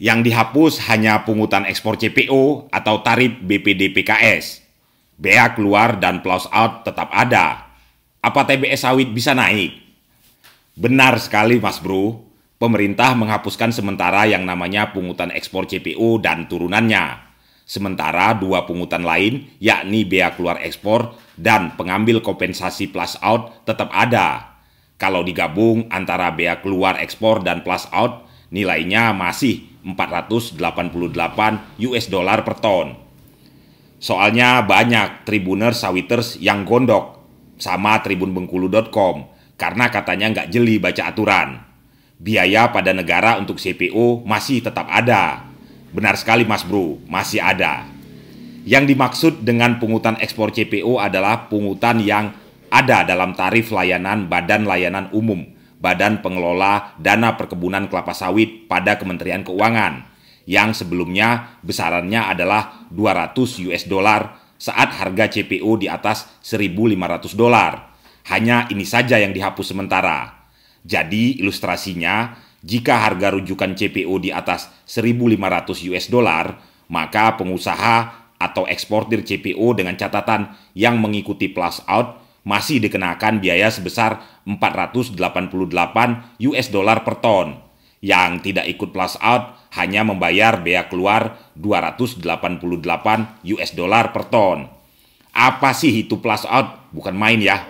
yang dihapus hanya pungutan ekspor CPO atau tarif BPDPKS. bea keluar dan plus out tetap ada. Apa TBS sawit bisa naik? Benar sekali Mas Bro, pemerintah menghapuskan sementara yang namanya pungutan ekspor CPO dan turunannya. Sementara dua pungutan lain, yakni bea keluar ekspor dan pengambil kompensasi plus out tetap ada. Kalau digabung antara bea keluar ekspor dan plus out, nilainya masih 488 US dollar per ton. Soalnya banyak tribuner sawiters yang gondok sama tribunbengkulu.com karena katanya nggak jeli baca aturan. Biaya pada negara untuk CPO masih tetap ada. Benar sekali Mas Bro, masih ada. Yang dimaksud dengan pungutan ekspor CPO adalah pungutan yang ada dalam tarif layanan badan layanan umum Badan Pengelola Dana Perkebunan Kelapa Sawit pada Kementerian Keuangan yang sebelumnya besarannya adalah 200 US dollar saat harga CPO di atas 1.500 dolar. Hanya ini saja yang dihapus sementara. Jadi ilustrasinya, jika harga rujukan CPO di atas 1.500 US dollar, maka pengusaha atau eksportir CPO dengan catatan yang mengikuti plus out masih dikenakan biaya sebesar 488 US dollar per ton. Yang tidak ikut plus out hanya membayar bea keluar 288 US dollar per ton. Apa sih itu plus out? Bukan main ya.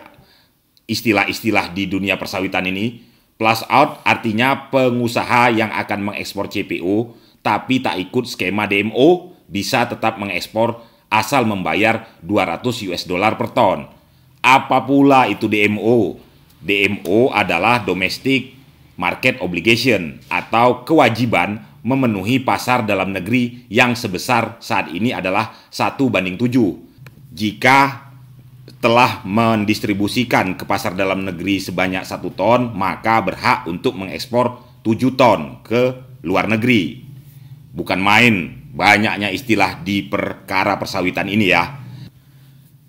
Istilah-istilah di dunia persawitan ini, plus out artinya pengusaha yang akan mengekspor CPO tapi tak ikut skema DMO bisa tetap mengekspor asal membayar 200 US dollar per ton apa pula itu DMO? DMO adalah domestic market obligation atau kewajiban memenuhi pasar dalam negeri yang sebesar saat ini adalah satu banding 7. Jika telah mendistribusikan ke pasar dalam negeri sebanyak satu ton, maka berhak untuk mengekspor 7 ton ke luar negeri. Bukan main banyaknya istilah di perkara persawitan ini ya.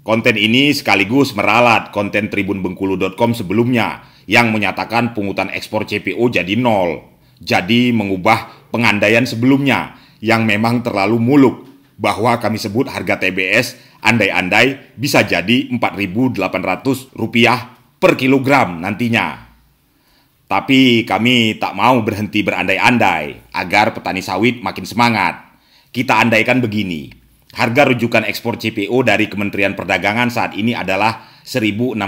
Konten ini sekaligus meralat konten tribunbengkulu.com sebelumnya yang menyatakan pungutan ekspor CPO jadi nol. Jadi mengubah pengandaian sebelumnya yang memang terlalu muluk bahwa kami sebut harga TBS andai-andai bisa jadi Rp4.800 per kilogram nantinya. Tapi kami tak mau berhenti berandai-andai agar petani sawit makin semangat. Kita andaikan begini, Harga rujukan ekspor CPO dari Kementerian Perdagangan saat ini adalah 1.615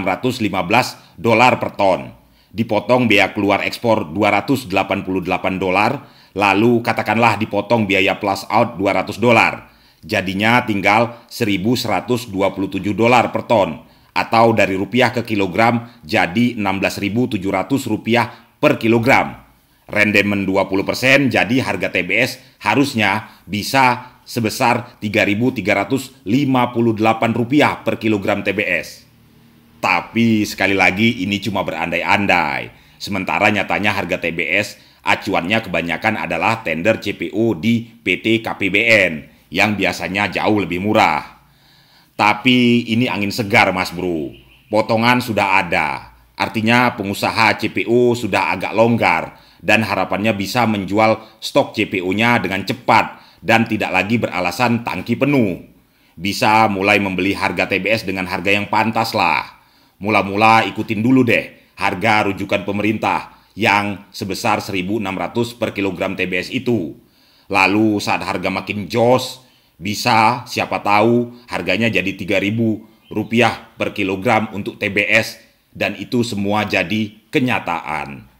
dolar per ton. Dipotong biaya keluar ekspor 288 dolar, lalu katakanlah dipotong biaya plus out 200 dolar. Jadinya tinggal 1.127 dolar per ton atau dari rupiah ke kilogram jadi 16.700 rupiah per kilogram. Rendemen 20% jadi harga TBS harusnya bisa sebesar Rp3.358 per kilogram TBS. Tapi sekali lagi ini cuma berandai-andai. Sementara nyatanya harga TBS acuannya kebanyakan adalah tender CPO di PT KPBN yang biasanya jauh lebih murah. Tapi ini angin segar mas bro. Potongan sudah ada. Artinya pengusaha CPO sudah agak longgar dan harapannya bisa menjual stok CPO-nya dengan cepat dan tidak lagi beralasan tangki penuh. Bisa mulai membeli harga TBS dengan harga yang pantas lah. Mula-mula ikutin dulu deh harga rujukan pemerintah yang sebesar 1.600 per kilogram TBS itu. Lalu saat harga makin jos, bisa siapa tahu harganya jadi 3.000 rupiah per kilogram untuk TBS dan itu semua jadi kenyataan.